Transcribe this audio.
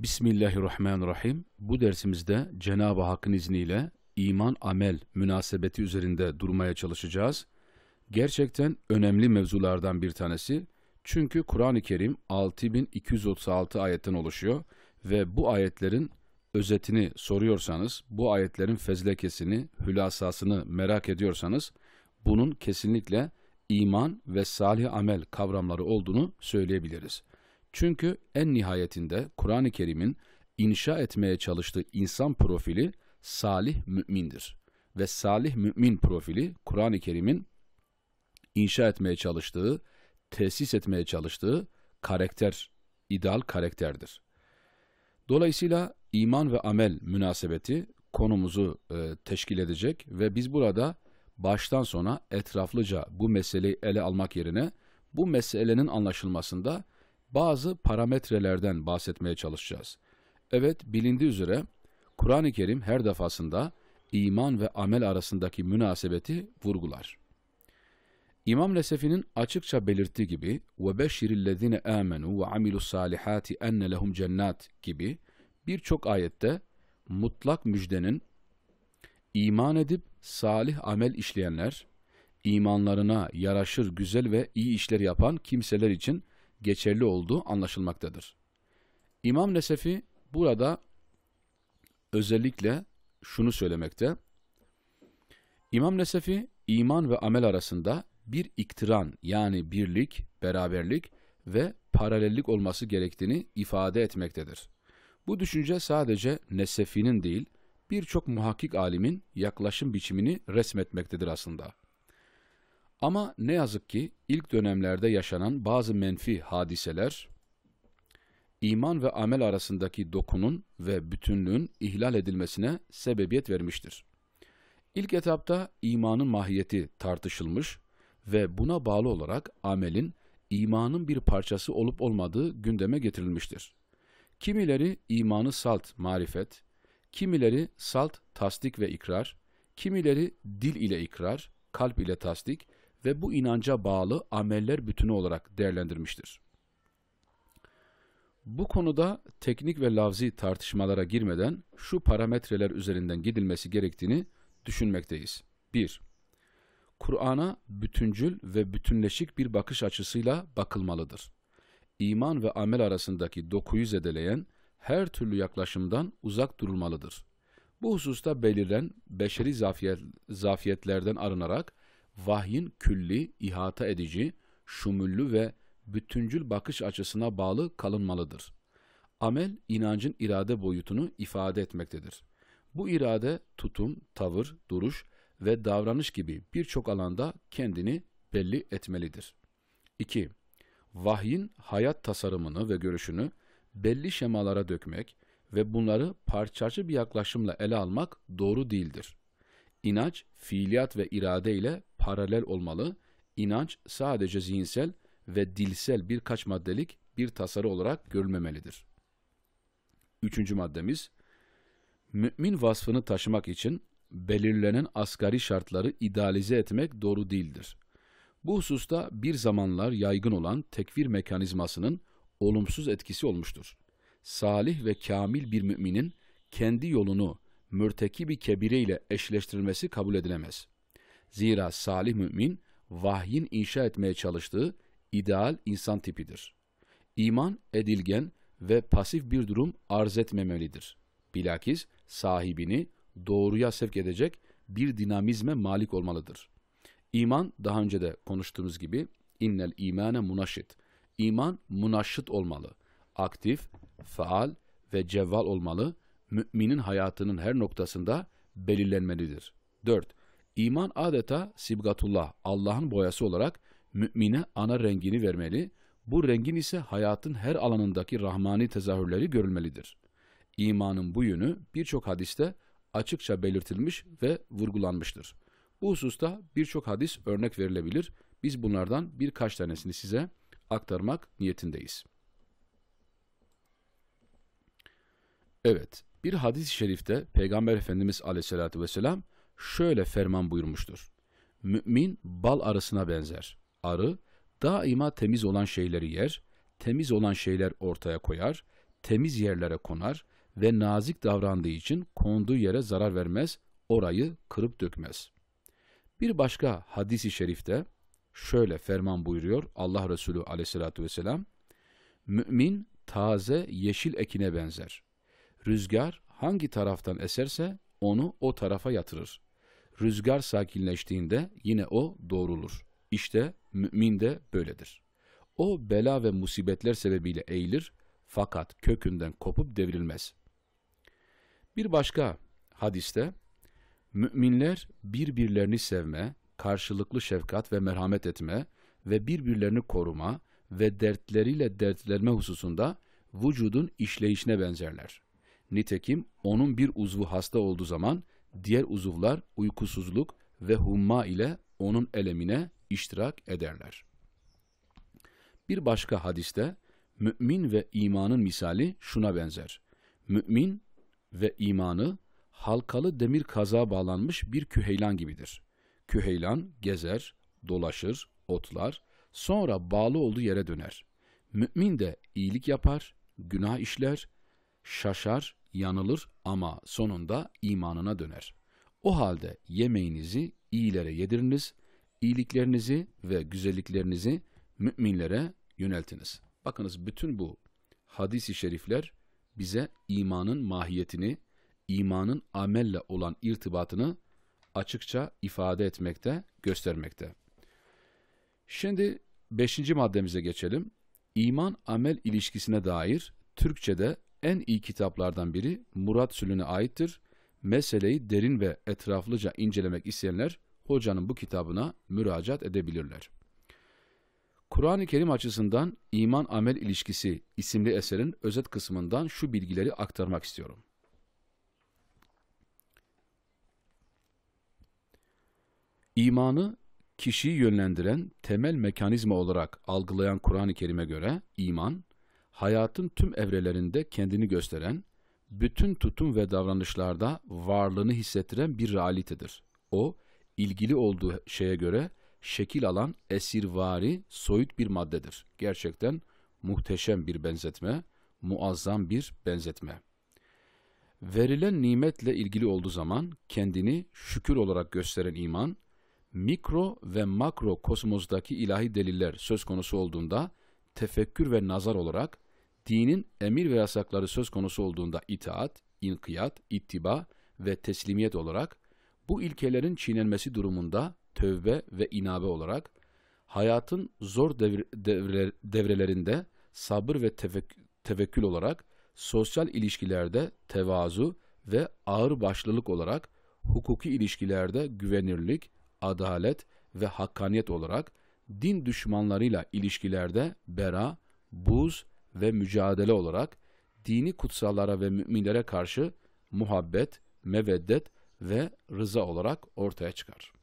Bismillahirrahmanirrahim. Bu dersimizde Cenab-ı Hakk'ın izniyle iman-amel münasebeti üzerinde durmaya çalışacağız. Gerçekten önemli mevzulardan bir tanesi. Çünkü Kur'an-ı Kerim 6236 ayetten oluşuyor ve bu ayetlerin özetini soruyorsanız, bu ayetlerin fezlekesini, hülasasını merak ediyorsanız, bunun kesinlikle iman ve salih amel kavramları olduğunu söyleyebiliriz. Çünkü en nihayetinde Kur'an-ı Kerim'in inşa etmeye çalıştığı insan profili salih mümindir. Ve salih mümin profili Kur'an-ı Kerim'in inşa etmeye çalıştığı, tesis etmeye çalıştığı karakter, ideal karakterdir. Dolayısıyla iman ve amel münasebeti konumuzu e, teşkil edecek ve biz burada baştan sona etraflıca bu meseleyi ele almak yerine bu meselenin anlaşılmasında bazı parametrelerden bahsetmeye çalışacağız. Evet, bilindiği üzere Kur'an-ı Kerim her defasında iman ve amel arasındaki münasebeti vurgular. İmam Nesefi'nin açıkça belirttiği gibi "ve وَبَشِّرِ الَّذ۪ينَ آمَنُوا وَعَمِلُوا الصَّالِحَاتِ اَنَّ لَهُمْ cennet gibi birçok ayette mutlak müjdenin iman edip salih amel işleyenler, imanlarına yaraşır güzel ve iyi işler yapan kimseler için geçerli olduğu anlaşılmaktadır. İmam Nesefi burada özellikle şunu söylemekte. İmam Nesefi iman ve amel arasında bir iktiran yani birlik, beraberlik ve paralellik olması gerektiğini ifade etmektedir. Bu düşünce sadece Nesefi'nin değil, birçok muhakkik alimin yaklaşım biçimini resmetmektedir aslında. Ama ne yazık ki ilk dönemlerde yaşanan bazı menfi hadiseler iman ve amel arasındaki dokunun ve bütünlüğün ihlal edilmesine sebebiyet vermiştir. İlk etapta imanın mahiyeti tartışılmış ve buna bağlı olarak amelin imanın bir parçası olup olmadığı gündeme getirilmiştir. Kimileri imanı salt marifet, kimileri salt tasdik ve ikrar, kimileri dil ile ikrar, kalp ile tasdik, ve bu inanca bağlı ameller bütünü olarak değerlendirmiştir. Bu konuda teknik ve lafzi tartışmalara girmeden şu parametreler üzerinden gidilmesi gerektiğini düşünmekteyiz. 1. Kur'an'a bütüncül ve bütünleşik bir bakış açısıyla bakılmalıdır. İman ve amel arasındaki dokuyu zedeleyen her türlü yaklaşımdan uzak durulmalıdır. Bu hususta belirlen beşeri zafiyet, zafiyetlerden arınarak vahyin külli, ihata edici, şumullü ve bütüncül bakış açısına bağlı kalınmalıdır. Amel, inancın irade boyutunu ifade etmektedir. Bu irade, tutum, tavır, duruş ve davranış gibi birçok alanda kendini belli etmelidir. 2. Vahyin hayat tasarımını ve görüşünü belli şemalara dökmek ve bunları parçacı bir yaklaşımla ele almak doğru değildir. İnanç, fiiliyat ve irade ile paralel olmalı. İnanç sadece zihinsel ve dilsel birkaç maddelik bir tasarı olarak görülmemelidir. Üçüncü maddemiz, mümin vasfını taşımak için belirlenen asgari şartları idealize etmek doğru değildir. Bu hususta bir zamanlar yaygın olan tekfir mekanizmasının olumsuz etkisi olmuştur. Salih ve kamil bir müminin kendi yolunu mürteki bir kebire ile eşleştirilmesi kabul edilemez. Zira salih mümin vahyin inşa etmeye çalıştığı ideal insan tipidir. İman edilgen ve pasif bir durum arz etmemelidir. Bilakis sahibini doğruya sevk edecek bir dinamizme malik olmalıdır. İman daha önce de konuştuğumuz gibi innel imane munaşit. İman munaşit olmalı. Aktif, faal ve cevval olmalı. Müminin hayatının her noktasında belirlenmelidir. 4. İman adeta sibgatullah, Allah'ın boyası olarak mümine ana rengini vermeli, bu rengin ise hayatın her alanındaki rahmani tezahürleri görülmelidir. İmanın bu yönü birçok hadiste açıkça belirtilmiş ve vurgulanmıştır. Bu hususta birçok hadis örnek verilebilir. Biz bunlardan birkaç tanesini size aktarmak niyetindeyiz. Evet, bir hadis-i şerifte Peygamber Efendimiz aleyhissalatü vesselam şöyle ferman buyurmuştur. Mümin bal arısına benzer. Arı daima temiz olan şeyleri yer, temiz olan şeyler ortaya koyar, temiz yerlere konar ve nazik davrandığı için konduğu yere zarar vermez, orayı kırıp dökmez. Bir başka hadisi şerifte şöyle ferman buyuruyor Allah Resulü aleyhissalatü vesselam, Mümin taze yeşil ekine benzer. Rüzgar hangi taraftan eserse onu o tarafa yatırır. Rüzgar sakinleştiğinde yine o doğrulur. İşte mümin de böyledir. O bela ve musibetler sebebiyle eğilir fakat kökünden kopup devrilmez. Bir başka hadiste müminler birbirlerini sevme, karşılıklı şefkat ve merhamet etme ve birbirlerini koruma ve dertleriyle dertlenme hususunda vücudun işleyişine benzerler. Nitekim onun bir uzvu hasta olduğu zaman diğer uzuvlar uykusuzluk ve humma ile onun elemine iştirak ederler. Bir başka hadiste mümin ve imanın misali şuna benzer. Mümin ve imanı halkalı demir kaza bağlanmış bir küheylan gibidir. Küheylan gezer, dolaşır, otlar, sonra bağlı olduğu yere döner. Mümin de iyilik yapar, günah işler, şaşar, yanılır ama sonunda imanına döner. O halde yemeğinizi iyilere yediriniz, iyiliklerinizi ve güzelliklerinizi müminlere yöneltiniz. Bakınız bütün bu hadisi şerifler bize imanın mahiyetini, imanın amelle olan irtibatını açıkça ifade etmekte, göstermekte. Şimdi beşinci maddemize geçelim. İman amel ilişkisine dair Türkçe'de en iyi kitaplardan biri Murat Sülün'e aittir. Meseleyi derin ve etraflıca incelemek isteyenler hocanın bu kitabına müracaat edebilirler. Kur'an-ı Kerim açısından iman amel ilişkisi isimli eserin özet kısmından şu bilgileri aktarmak istiyorum. İmanı kişiyi yönlendiren temel mekanizma olarak algılayan Kur'an-ı Kerim'e göre iman, hayatın tüm evrelerinde kendini gösteren, bütün tutum ve davranışlarda varlığını hissettiren bir realitedir. O, ilgili olduğu şeye göre şekil alan esirvari soyut bir maddedir. Gerçekten muhteşem bir benzetme, muazzam bir benzetme. Verilen nimetle ilgili olduğu zaman kendini şükür olarak gösteren iman, mikro ve makro kosmosdaki ilahi deliller söz konusu olduğunda tefekkür ve nazar olarak dinin emir ve yasakları söz konusu olduğunda itaat, inkiyat, ittiba ve teslimiyet olarak bu ilkelerin çiğnenmesi durumunda tövbe ve inabe olarak hayatın zor devre, devre, devrelerinde sabır ve tefek, tevekkül olarak sosyal ilişkilerde tevazu ve ağır başlılık olarak hukuki ilişkilerde güvenirlik, adalet ve hakkaniyet olarak din düşmanlarıyla ilişkilerde bera, buz ve mücadele olarak dini kutsallara ve müminlere karşı muhabbet, meveddet ve rıza olarak ortaya çıkar.